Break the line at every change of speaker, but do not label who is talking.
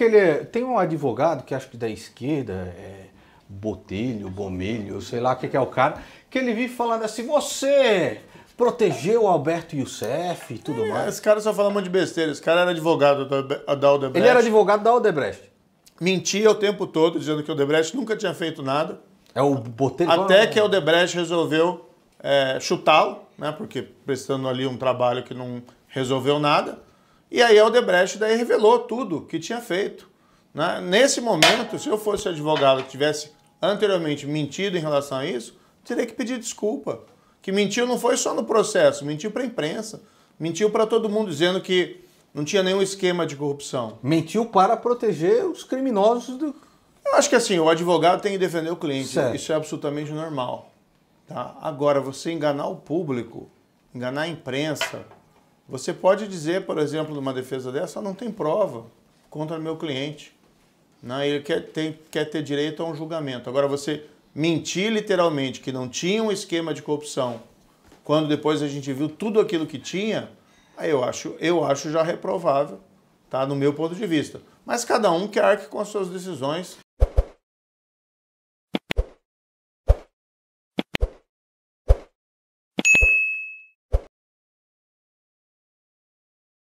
Ele é, tem um advogado que acho que da esquerda, é, Botelho, Bomelho, sei lá o que, que, é o cara, que ele vive falando assim: você protegeu Alberto Youssef e tudo é, mais. Esse cara só fala um monte de besteira. Esse cara era advogado
da, da Odebrecht. Ele era advogado da Odebrecht. Mentia o tempo todo, dizendo que o Odebrecht nunca tinha feito nada. É o Botelho. É Até que o Odebrecht resolveu é, chutá-lo, né? Porque prestando ali um trabalho que não resolveu nada. E aí a Odebrecht daí revelou tudo que tinha feito. Né? Nesse momento, se eu fosse advogado que tivesse anteriormente mentido em relação a isso, teria que pedir desculpa. Que mentiu não foi só no processo, mentiu para a imprensa, mentiu para todo mundo dizendo que não tinha nenhum esquema de corrupção. Mentiu para proteger os criminosos do... Eu acho que assim, o advogado tem que defender o cliente, certo. isso é absolutamente normal. Tá? Agora, você enganar o público, enganar a imprensa, você pode dizer, por exemplo, numa defesa dessa, ah, não tem prova contra meu cliente. Né? Ele quer, quer ter direito a um julgamento. Agora, você mentir literalmente que não tinha um esquema de corrupção, quando depois a gente viu tudo aquilo que tinha, aí eu acho, eu acho já reprovável, tá? No meu ponto de vista. Mas cada um que arque com as suas decisões